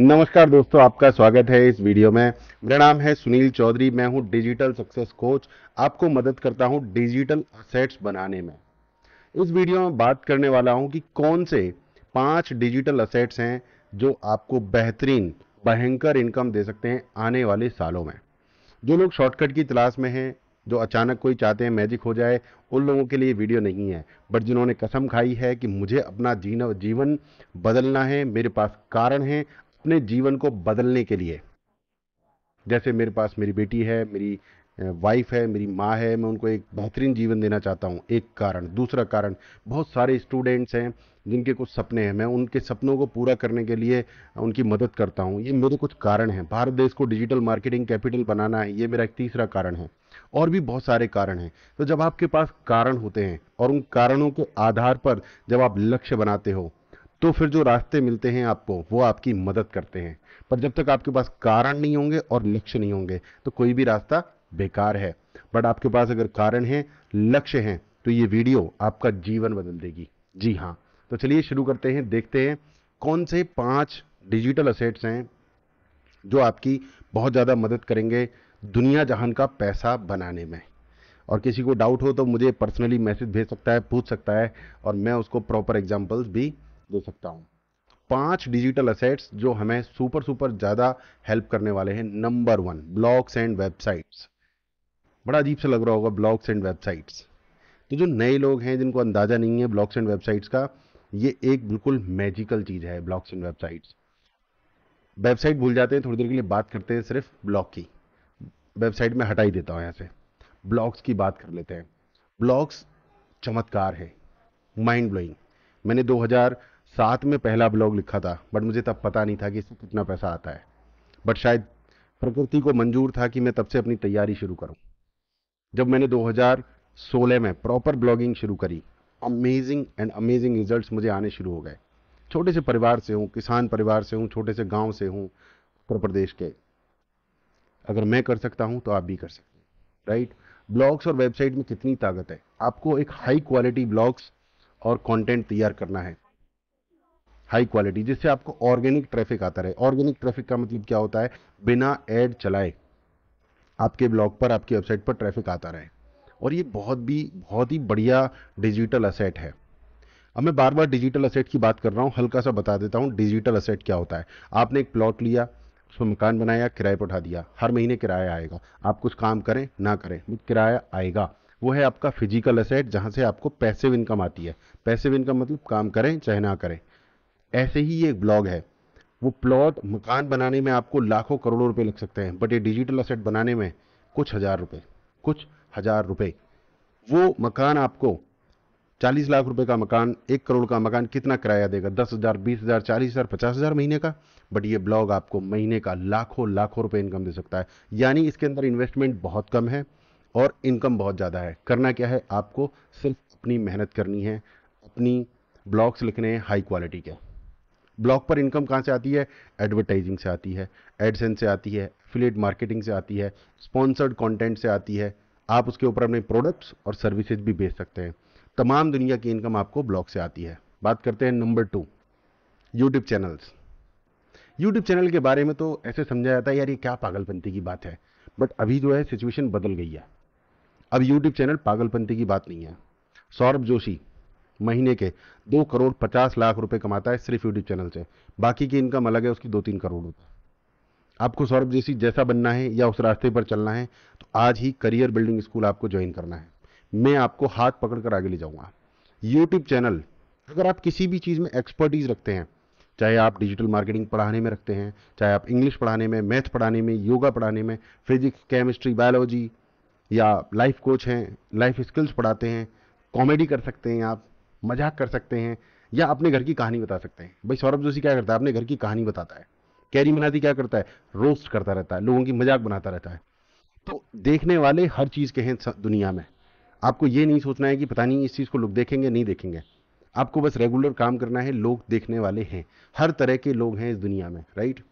नमस्कार दोस्तों आपका स्वागत है इस वीडियो में मेरा नाम है सुनील चौधरी मैं हूं डिजिटल सक्सेस कोच आपको मदद करता हूं डिजिटल असेट्स बनाने में इस वीडियो में बात करने वाला हूं कि कौन से पांच डिजिटल असेट्स हैं जो आपको बेहतरीन भयंकर इनकम दे सकते हैं आने वाले सालों में जो लोग शॉर्टकट की तलाश में हैं जो अचानक कोई चाहते हैं मैजिक हो जाए उन लोगों के लिए वीडियो नहीं है बट जिन्होंने कसम खाई है कि मुझे अपना जीना जीवन बदलना है मेरे पास कारण है अपने जीवन को बदलने के लिए जैसे मेरे पास मेरी बेटी है मेरी वाइफ है मेरी माँ है मैं उनको एक बेहतरीन जीवन देना चाहता हूँ एक कारण दूसरा कारण बहुत सारे स्टूडेंट्स हैं जिनके कुछ सपने हैं मैं उनके सपनों को पूरा करने के लिए उनकी मदद करता हूँ ये मेरे कुछ कारण हैं भारत देश को डिजिटल मार्केटिंग कैपिटल बनाना है ये मेरा एक तीसरा कारण है और भी बहुत सारे कारण हैं तो जब आपके पास कारण होते हैं और उन कारणों के आधार पर जब आप लक्ष्य बनाते हो तो फिर जो रास्ते मिलते हैं आपको वो आपकी मदद करते हैं पर जब तक आपके पास कारण नहीं होंगे और लक्ष्य नहीं होंगे तो कोई भी रास्ता बेकार है बट आपके पास अगर कारण है लक्ष्य है तो ये वीडियो आपका जीवन बदल देगी जी हाँ तो चलिए शुरू करते हैं देखते हैं कौन से पांच डिजिटल असेट्स हैं जो आपकी बहुत ज़्यादा मदद करेंगे दुनिया जहान का पैसा बनाने में और किसी को डाउट हो तो मुझे पर्सनली मैसेज भेज सकता है पूछ सकता है और मैं उसको प्रॉपर एग्जाम्पल्स भी दे सकता हूँ पांच डिजिटल असेट्स जो हमें सुपर सुपर ज़्यादा हेल्प करने वाले हैं number one blogs and websites बड़ा अजीब सा लग रहा होगा ब्लॉग्स एंड वेबसाइट्स तो जो नए लोग हैं जिनको अंदाज़ा नहीं है ब्लॉग्स एंड वेबसाइट्स का ये एक बिल्कुल मैजिकल चीज़ है ब्लॉग्स एंड वेबसाइट्स वेबसाइट भूल जाते हैं थोड़ी देर के लिए बात करते हैं सिर्फ ब्लॉग की वेबसाइट में हटा ही देता हूँ यहाँ से ब्लॉग्स की बात कर लेते हैं ब्लॉग्स चमत्कार है माइंड ब्लोइंग मैंने 2000 साथ में पहला ब्लॉग लिखा था बट मुझे तब पता नहीं था कि इससे कितना पैसा आता है बट शायद प्रकृति को मंजूर था कि मैं तब से अपनी तैयारी शुरू करूं जब मैंने 2016 में प्रॉपर ब्लॉगिंग शुरू करी अमेजिंग एंड अमेजिंग रिजल्ट्स मुझे आने शुरू हो गए छोटे से परिवार से हूँ किसान परिवार से हूँ छोटे से गांव से हूँ उत्तर प्रदेश के अगर मैं कर सकता हूँ तो आप भी कर सकते हैं राइट ब्लॉग्स और वेबसाइट में कितनी ताकत है आपको एक हाई क्वालिटी ब्लॉग्स और कंटेंट तैयार करना है हाई क्वालिटी जिससे आपको ऑर्गेनिक ट्रैफिक आता रहे ऑर्गेनिक ट्रैफिक का मतलब क्या होता है बिना एड चलाए आपके ब्लॉग पर आपकी वेबसाइट पर ट्रैफिक आता रहे और ये बहुत भी बहुत ही बढ़िया डिजिटल असेट है अब मैं बार बार डिजिटल असेट की बात कर रहा हूँ हल्का सा बता देता हूँ डिजिटल असेट क्या होता है आपने एक प्लॉट लिया उसमें मकान बनाया किराए पर उठा दिया हर महीने किराया आएगा आप कुछ काम करें ना करें किराया आएगा वो है आपका फिजिकल असेट जहाँ से आपको पैसिव इनकम आती है पैसिव इनकम मतलब काम करें चाहे ना करें ऐसे ही एक ब्लॉग है वो प्लॉट मकान बनाने में आपको लाखों करोड़ों रुपए लग सकते हैं बट ये डिजिटल असेट बनाने में कुछ हज़ार रुपये कुछ हज़ार रुपये वो मकान आपको चालीस लाख रुपए का मकान एक करोड़ का मकान कितना किराया देगा दस हज़ार बीस हज़ार चालीस हज़ार पचास हज़ार महीने का बट ये ब्लॉग आपको महीने का लाखों लाखों रुपए इनकम दे सकता है यानी इसके अंदर इन्वेस्टमेंट बहुत कम है और इनकम बहुत ज़्यादा है करना क्या है आपको सिर्फ अपनी मेहनत करनी है अपनी ब्लॉग्स लिखने हैं हाई क्वालिटी के ब्लॉग पर इनकम कहाँ से आती है एडवर्टाइजिंग से आती है एडसेंस से आती है फिलेट मार्केटिंग से आती है स्पॉन्सर्ड कंटेंट से आती है आप उसके ऊपर अपने प्रोडक्ट्स और सर्विसेज भी बेच सकते हैं तमाम दुनिया की इनकम आपको ब्लॉग से आती है बात करते हैं number two YouTube channels YouTube channel के बारे में तो ऐसे समझा जाता है यार ये क्या पागलपंती की बात है बट अभी जो है सिचुएशन बदल गई है अब यूट्यूब चैनल पागलपंती की बात नहीं है सौरभ जोशी महीने के दो करोड़ पचास लाख रुपए कमाता है सिर्फ यूट्यूब चैनल से बाकी की इनकम अलग है उसकी दो तीन करोड़ होता है आपको सौरभ जैसी जैसा बनना है या उस रास्ते पर चलना है तो आज ही करियर बिल्डिंग स्कूल आपको ज्वाइन करना है मैं आपको हाथ पकड़ कर आगे ले जाऊँगा यूट्यूब चैनल अगर आप किसी भी चीज़ में एक्सपर्टीज़ रखते हैं चाहे आप डिजिटल मार्केटिंग पढ़ाने में रखते हैं चाहे आप इंग्लिश पढ़ाने में मैथ पढ़ाने में योगा पढ़ाने में फिजिक्स केमिस्ट्री बायोलॉजी या लाइफ कोच हैं लाइफ स्किल्स पढ़ाते हैं कॉमेडी कर सकते हैं आप मजाक कर सकते हैं या अपने घर की कहानी बता सकते हैं भाई सौरभ जोशी क्या करता है अपने घर की कहानी बताता है कैरी मनाती क्या करता है रोस्ट करता रहता है लोगों की मजाक बनाता रहता है तो देखने वाले हर चीज़ के हैं दुनिया में आपको ये नहीं सोचना है कि पता नहीं इस चीज़ को लोग देखेंगे नहीं देखेंगे आपको बस रेगुलर काम करना है लोग देखने वाले हैं हर तरह के लोग हैं इस दुनिया में राइट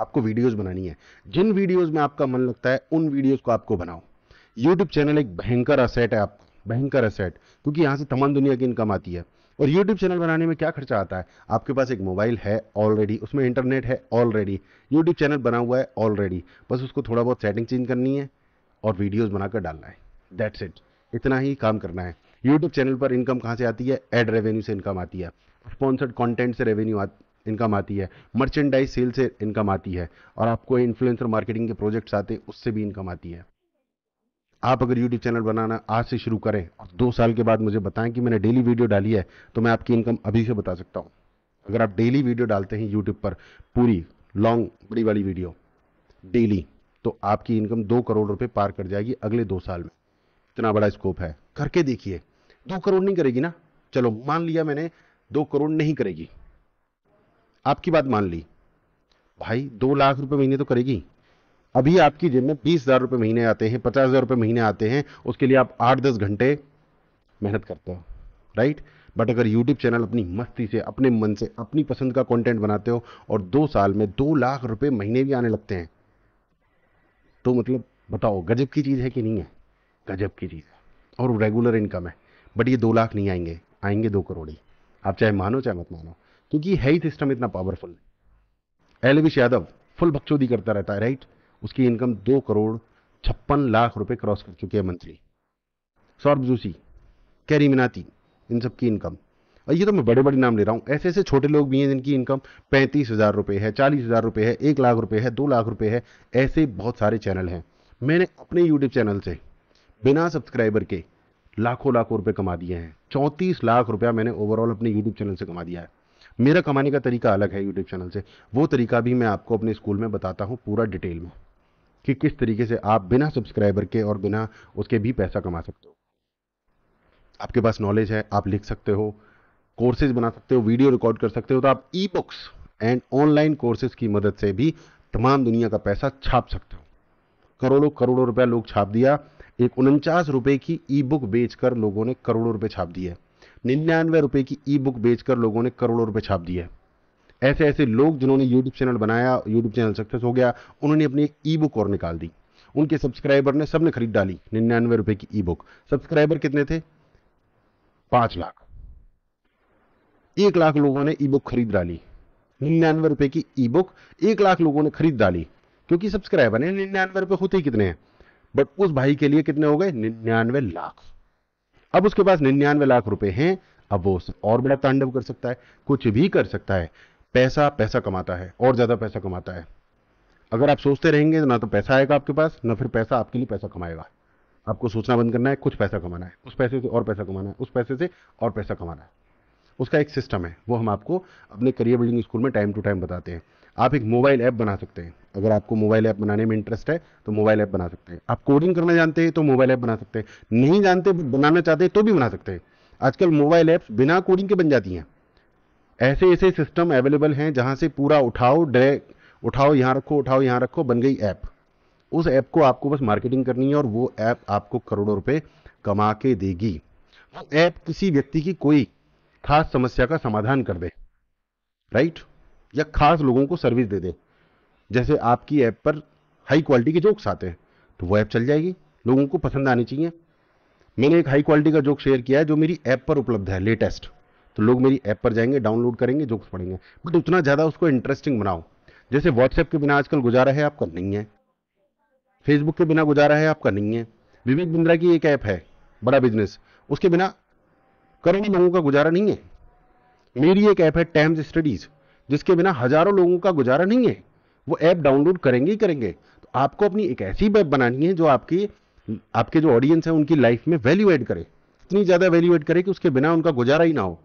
आपको वीडियोस बनानी है जिन वीडियोस में आपका मन लगता है उन वीडियोस को आपको बनाओ यूट्यूब चैनल एक भयंकर असेट है आपका भयंकर असेट क्योंकि यहाँ से तमाम दुनिया की इनकम आती है और यूट्यूब चैनल बनाने में क्या खर्चा आता है आपके पास एक मोबाइल है ऑलरेडी उसमें इंटरनेट है ऑलरेडी यूट्यूब चैनल बना हुआ है ऑलरेडी बस उसको थोड़ा बहुत सेटिंग चेंज करनी है और वीडियोज़ बनाकर डालना है दैट्स इट इतना ही काम करना है यूट्यूब चैनल पर इनकम कहाँ से आती है एड रेवेन्यू से इनकम आती है स्पॉन्सर्ड कॉन्टेंट से रेवेन्यू इनकम आती है मर्चेंडाइज सेल से इनकम आती है और आपको इन्फ्लुएंसर मार्केटिंग के प्रोजेक्ट्स आते हैं उससे भी इनकम आती है आप अगर यूट्यूब चैनल बनाना आज से शुरू करें और दो साल के बाद मुझे बताएं कि मैंने डेली वीडियो डाली है तो मैं आपकी इनकम अभी से बता सकता हूं अगर आप डेली वीडियो डालते हैं यूट्यूब पर पूरी लॉन्ग बड़ी वाली वीडियो डेली तो आपकी इनकम दो करोड़ रुपए पार कर जाएगी अगले दो साल में इतना बड़ा स्कोप है करके देखिए दो करोड़ नहीं करेगी ना चलो मान लिया मैंने दो करोड़ नहीं करेगी आपकी बात मान ली भाई दो लाख रुपए महीने तो करेगी अभी आपकी जेब में बीस हज़ार रुपये महीने आते हैं पचास हज़ार रुपये महीने आते हैं उसके लिए आप आठ दस घंटे मेहनत करते हो राइट बट अगर यूट्यूब चैनल अपनी मस्ती से अपने मन से अपनी पसंद का कंटेंट बनाते हो और दो साल में दो लाख रुपए महीने भी आने लगते हैं तो मतलब बताओ गजब की चीज़ है कि नहीं है गजब की चीज़ है और रेगुलर इनकम है बट ये दो लाख नहीं आएंगे आएंगे दो करोड़ ही आप चाहे मानो चाहे मत मानो क्योंकि है ही सिस्टम इतना पावरफुल एलविश यादव फुल बकचोदी करता रहता है राइट उसकी इनकम दो करोड़ छप्पन लाख रुपए क्रॉस कर चुके हैं मंथली सौरभ जोशी कैरी मिनाती इन सब की इनकम और ये तो मैं बड़े बड़े नाम ले रहा हूँ ऐसे ऐसे छोटे लोग भी हैं जिनकी इनकम पैंतीस हज़ार रुपये है चालीस हज़ार रुपये है एक लाख रुपये है दो लाख रुपये है ऐसे बहुत सारे चैनल हैं मैंने अपने यूट्यूब चैनल से बिना सब्सक्राइबर के लाखों लाखों रुपये कमा दिए हैं चौंतीस लाख रुपया मैंने ओवरऑल अपने यूट्यूब चैनल से कमा दिया है मेरा कमाने का तरीका अलग है यूट्यूब चैनल से वो तरीका भी मैं आपको अपने स्कूल में बताता हूँ पूरा डिटेल में कि किस तरीके से आप बिना सब्सक्राइबर के और बिना उसके भी पैसा कमा सकते हो आपके पास नॉलेज है आप लिख सकते हो कोर्सेज बना सकते हो वीडियो रिकॉर्ड कर सकते हो तो आप e books and online courses की मदद से भी तमाम दुनिया का पैसा छाप सकते हो करोड़ों करोड़ों रुपया लोग छाप दिया एक उनचास रुपए की ई बुक बेचकर लोगों ने करोड़ों रुपए छाप दिए निन्यानवे रुपए की ई बुक बेचकर लोगों ने करोड़ों रुपए छाप दिए ऐसे ऐसे लोग जिन्होंने यूट्यूब चैनल बनाया यूट्यूब चैनल सक्सेस हो गया उन्होंने अपनी एक ई बुक और निकाल दी उनके सब्सक्राइबर ने सबने खरीद डाली निन्यानवे रुपए की ई बुक सब्सक्राइबर कितने थे पांच लाख एक लाख लोगों ने ई बुक खरीद डाली निन्यानवे रुपए की ई बुक एक लाख लोगों ने खरीद डाली क्योंकि सब्सक्राइबर ने निन्यानवे रुपए होते ही कितने हैं बट उस भाई के लिए कितने हो गए निन्यानवे लाख अब उसके पास निन्यानवे लाख रुपए हैं अब वो और बड़ा तांडव कर सकता है कुछ भी कर सकता है पैसा पैसा कमाता है और ज़्यादा पैसा कमाता है अगर आप सोचते रहेंगे तो ना तो पैसा आएगा आपके पास ना फिर पैसा आपके लिए पैसा कमाएगा आपको सोचना बंद करना है कुछ पैसा कमाना है उस पैसे से और पैसा कमाना है उस पैसे से और पैसा कमाना है उसका एक सिस्टम है वो हम आपको अपने करियर बिल्डिंग स्कूल में टाइम टू टाइम बताते हैं आप एक मोबाइल ऐप बना सकते हैं अगर आपको मोबाइल ऐप बनाने में इंटरेस्ट है तो मोबाइल ऐप बना सकते हैं आप कोडिंग करना जानते हैं तो मोबाइल ऐप बना सकते हैं नहीं जानते बनाना चाहते तो भी बना सकते हैं आजकल मोबाइल ऐप्स बिना कोडिंग के बन जाती हैं ऐसे ऐसे सिस्टम अवेलेबल हैं जहाँ से पूरा उठाओ डे उठाओ यहाँ रखो उठाओ यहाँ रखो बन गई ऐप उस ऐप को आपको बस मार्केटिंग करनी है और वो ऐप आपको करोड़ों रुपए कमा के देगी वो ऐप किसी व्यक्ति की कोई खास समस्या का समाधान कर दे राइट या खास लोगों को सर्विस दे दे जैसे आपकी ऐप पर हाई क्वालिटी के जोक्स आते हैं तो वो ऐप चल जाएगी लोगों को पसंद आनी चाहिए मैंने एक हाई क्वालिटी का जोक शेयर किया है जो मेरी ऐप पर उपलब्ध है लेटेस्ट तो लोग मेरी ऐप पर जाएंगे डाउनलोड करेंगे जोक्स पढ़ेंगे बट उतना ज़्यादा उसको इंटरेस्टिंग बनाओ जैसे व्हाट्सएप के बिना आजकल गुजारा है आपका नहीं है फेसबुक के बिना गुजारा है आपका नहीं है विवेक बिंद्रा की एक ऐप है बड़ा बिजनेस उसके बिना करोड़ों लोगों का गुजारा नहीं है मेरी एक ऐप है टाइम्स स्टडीज़ जिसके बिना हज़ारों लोगों का गुजारा नहीं है वो ऐप डाउनलोड करेंगे ही करेंगे तो आपको अपनी एक ऐसी वेब बनानी है जो आपकी आपके जो ऑडियंस है उनकी लाइफ में वैल्यू ऐड करे इतनी ज़्यादा वैल्यू ऐड करे कि उसके बिना उनका गुजारा ही ना हो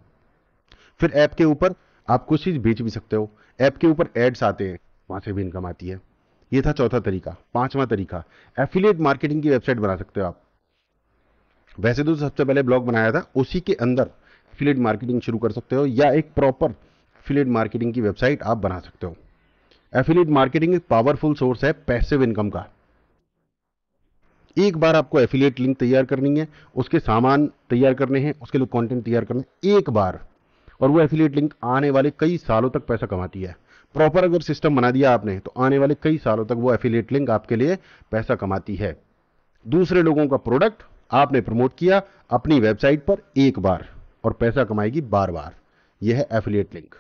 फिर ऐप के ऊपर आप कुछ चीज़ बेच भी सकते हो ऐप के ऊपर एड्स आते हैं वहां से भी इनकम आती है ये था चौथा तरीका पांचवा तरीका एफिलिएट मार्केटिंग की वेबसाइट बना सकते हो आप वैसे तो सबसे पहले ब्लॉग बनाया था उसी के अंदर एफिलेट मार्केटिंग शुरू कर सकते हो या एक प्रॉपर एफिलेट मार्केटिंग की वेबसाइट आप बना सकते हो एफिलेट मार्केटिंग एक पावरफुल सोर्स है पैसिव इनकम का एक बार आपको एफिलेट लिंक तैयार करनी है उसके सामान तैयार करने हैं उसके लिए कंटेंट तैयार करना है एक बार और वो एफिलिएट लिंक आने वाले कई सालों तक पैसा कमाती है प्रॉपर अगर सिस्टम बना दिया आपने तो आने वाले कई सालों तक वो एफिलिएट लिंक आपके लिए पैसा कमाती है दूसरे लोगों का प्रोडक्ट आपने प्रमोट किया अपनी वेबसाइट पर एक बार और पैसा कमाएगी बार बार यह है एफिलिएट लिंक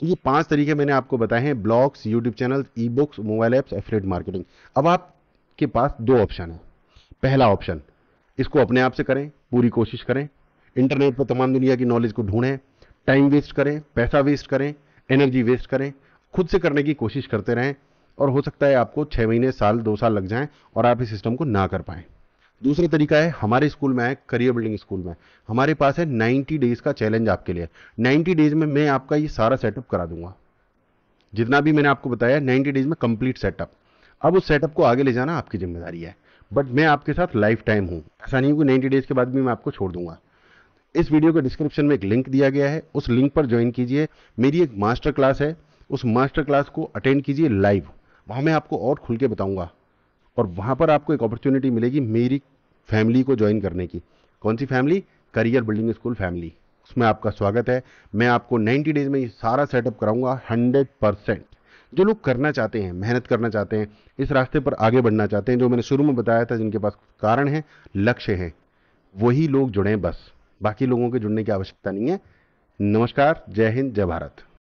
तो ये पांच तरीके मैंने आपको बताए हैं blogs YouTube channel e books mobile apps affiliate marketing अब आपके पास दो ऑप्शन है पहला ऑप्शन इसको अपने आप से करें पूरी कोशिश करें इंटरनेट पर तमाम दुनिया की नॉलेज को ढूंढें टाइम वेस्ट करें पैसा वेस्ट करें एनर्जी वेस्ट करें खुद से करने की कोशिश करते रहें और हो सकता है आपको छः महीने साल दो साल लग जाएं और आप इस सिस्टम को ना कर पाएं दूसरा तरीका है हमारे स्कूल में है करियर बिल्डिंग स्कूल में हमारे पास है 90 डेज़ का चैलेंज आपके लिए 90 डेज़ में मैं आपका ये सारा सेटअप करा दूंगा जितना भी मैंने आपको बताया 90 डेज़ में कंप्लीट सेटअप अब उस सेटअप को आगे ले जाना आपकी जिम्मेदारी है बट मैं आपके साथ लाइफ टाइम हूँ ऐसा नहीं हूँ कि नाइन्टी डेज़ के बाद भी मैं आपको छोड़ दूंगा इस वीडियो के डिस्क्रिप्शन में एक लिंक दिया गया है उस लिंक पर ज्वाइन कीजिए मेरी एक मास्टर क्लास है उस मास्टर क्लास को अटेंड कीजिए लाइव वहाँ मैं आपको और खुल के बताऊँगा और वहाँ पर आपको एक अपॉर्चुनिटी मिलेगी मेरी फैमिली को ज्वाइन करने की कौन सी family career building school family उसमें आपका स्वागत है मैं आपको 90 डेज में ये सारा सेटअप कराऊंगा 100 परसेंट जो लोग करना चाहते हैं मेहनत करना चाहते हैं इस रास्ते पर आगे बढ़ना चाहते हैं जो मैंने शुरू में बताया था जिनके पास कारण है लक्ष्य हैं वही लोग जुड़ें बस बाकी लोगों के जुड़ने की आवश्यकता नहीं है नमस्कार जय हिंद जय भारत